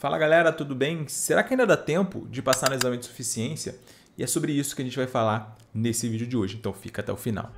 Fala galera, tudo bem? Será que ainda dá tempo de passar no exame de suficiência? E é sobre isso que a gente vai falar nesse vídeo de hoje, então fica até o final.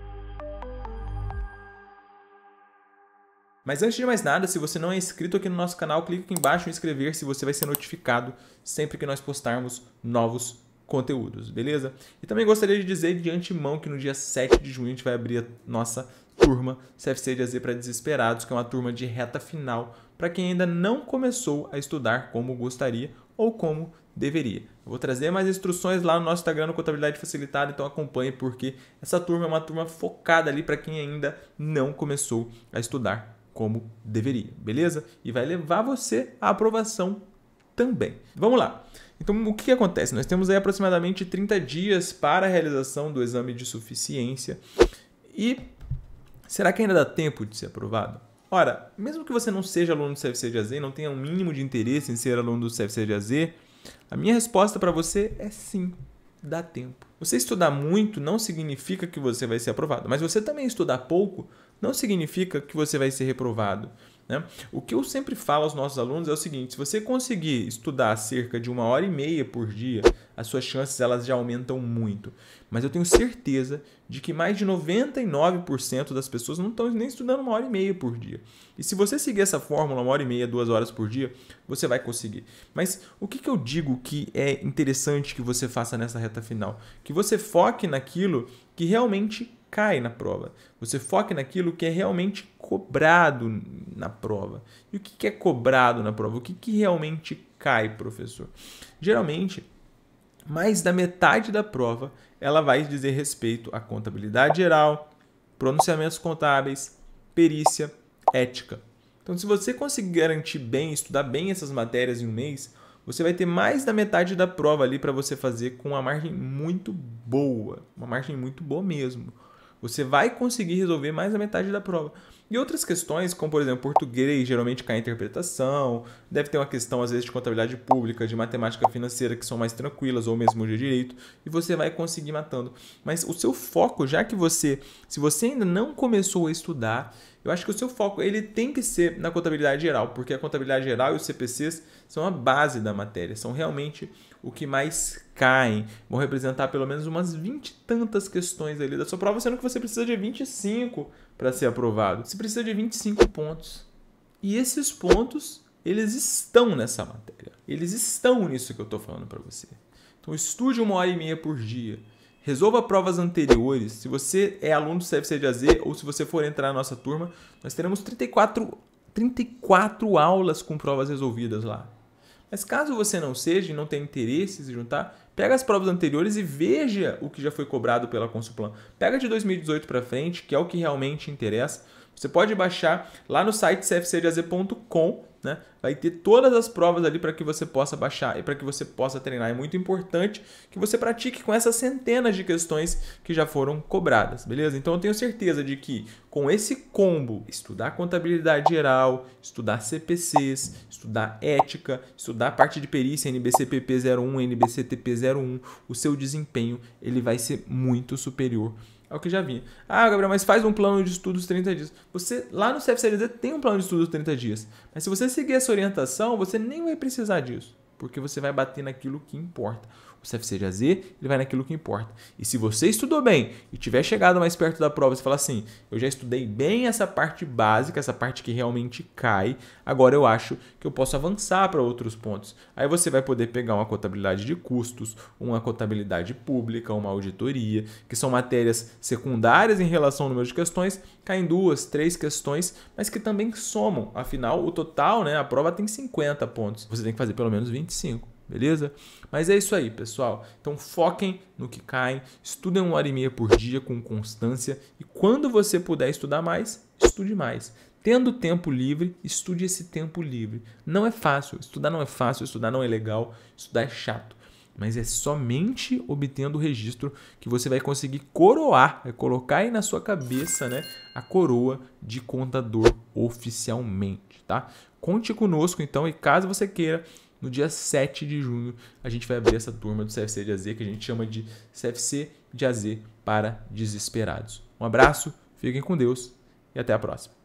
Mas antes de mais nada, se você não é inscrito aqui no nosso canal, clique aqui embaixo em inscrever-se, você vai ser notificado sempre que nós postarmos novos conteúdos, beleza? E também gostaria de dizer de antemão que no dia 7 de junho a gente vai abrir a nossa turma CFC de AZ para desesperados, que é uma turma de reta final para quem ainda não começou a estudar como gostaria ou como deveria. Eu vou trazer mais instruções lá no nosso Instagram no Contabilidade Facilitada, então acompanhe porque essa turma é uma turma focada ali para quem ainda não começou a estudar como deveria, beleza? E vai levar você à aprovação também. Vamos lá. Então, o que acontece? Nós temos aí aproximadamente 30 dias para a realização do exame de suficiência e Será que ainda dá tempo de ser aprovado? Ora, mesmo que você não seja aluno do CFC de AZ, não tenha o um mínimo de interesse em ser aluno do CFC de AZ, a minha resposta para você é sim, dá tempo. Você estudar muito não significa que você vai ser aprovado, mas você também estudar pouco não significa que você vai ser reprovado. Né? O que eu sempre falo aos nossos alunos é o seguinte: se você conseguir estudar cerca de uma hora e meia por dia, as suas chances elas já aumentam muito. Mas eu tenho certeza de que mais de 99% das pessoas não estão nem estudando uma hora e meia por dia. E se você seguir essa fórmula, uma hora e meia, duas horas por dia, você vai conseguir. Mas o que, que eu digo que é interessante que você faça nessa reta final? Que você foque naquilo que realmente cai na prova. Você foca naquilo que é realmente cobrado na prova. E o que é cobrado na prova? O que realmente cai, professor? Geralmente, mais da metade da prova ela vai dizer respeito à contabilidade geral, pronunciamentos contábeis, perícia, ética. Então, se você conseguir garantir bem, estudar bem essas matérias em um mês, você vai ter mais da metade da prova ali para você fazer com uma margem muito boa, uma margem muito boa mesmo. Você vai conseguir resolver mais da metade da prova. E outras questões, como por exemplo, português, geralmente cai interpretação, deve ter uma questão às vezes de contabilidade pública, de matemática financeira que são mais tranquilas ou mesmo de direito, e você vai conseguir matando. Mas o seu foco, já que você, se você ainda não começou a estudar, eu acho que o seu foco ele tem que ser na contabilidade geral, porque a contabilidade geral e os CPCs são a base da matéria, são realmente o que mais caem. Vão representar pelo menos umas 20 tantas questões ali da sua prova, sendo que você precisa de 25 para ser aprovado. Você precisa de 25 pontos. E esses pontos, eles estão nessa matéria. Eles estão nisso que eu estou falando para você. Então estude uma hora e meia por dia. Resolva provas anteriores. Se você é aluno do CFC de AZ ou se você for entrar na nossa turma, nós teremos 34, 34 aulas com provas resolvidas lá. Mas caso você não seja e não tenha interesse em se juntar, pega as provas anteriores e veja o que já foi cobrado pela Consulplan. Pega de 2018 para frente, que é o que realmente interessa. Você pode baixar lá no site cfcjaz.com né? Vai ter todas as provas ali para que você possa baixar e para que você possa treinar. É muito importante que você pratique com essas centenas de questões que já foram cobradas, beleza? Então eu tenho certeza de que com esse combo, estudar contabilidade geral, estudar CPCs, estudar ética, estudar parte de perícia NBCPP01, NBCTP01, o seu desempenho ele vai ser muito superior é o que já vinha. Ah, Gabriel, mas faz um plano de estudos 30 dias. Você, lá no CFCLD tem um plano de estudos 30 dias. Mas se você seguir essa orientação, você nem vai precisar disso porque você vai bater naquilo que importa. O CFCJZ, ele vai naquilo que importa. E se você estudou bem e tiver chegado mais perto da prova, você fala assim: eu já estudei bem essa parte básica, essa parte que realmente cai, agora eu acho que eu posso avançar para outros pontos. Aí você vai poder pegar uma contabilidade de custos, uma contabilidade pública, uma auditoria, que são matérias secundárias em relação ao número de questões, caem duas, três questões, mas que também somam. Afinal, o total, né, a prova tem 50 pontos. Você tem que fazer pelo menos 20 25, beleza? Mas é isso aí, pessoal. Então foquem no que caem, estudem uma hora e meia por dia com constância e quando você puder estudar mais, estude mais. Tendo tempo livre, estude esse tempo livre. Não é fácil, estudar não é fácil, estudar não é legal, estudar é chato. Mas é somente obtendo o registro que você vai conseguir coroar, vai colocar aí na sua cabeça né, a coroa de contador oficialmente, tá? Conte conosco então e caso você queira no dia 7 de junho, a gente vai abrir essa turma do CFC de AZ, que a gente chama de CFC de AZ para desesperados. Um abraço, fiquem com Deus e até a próxima.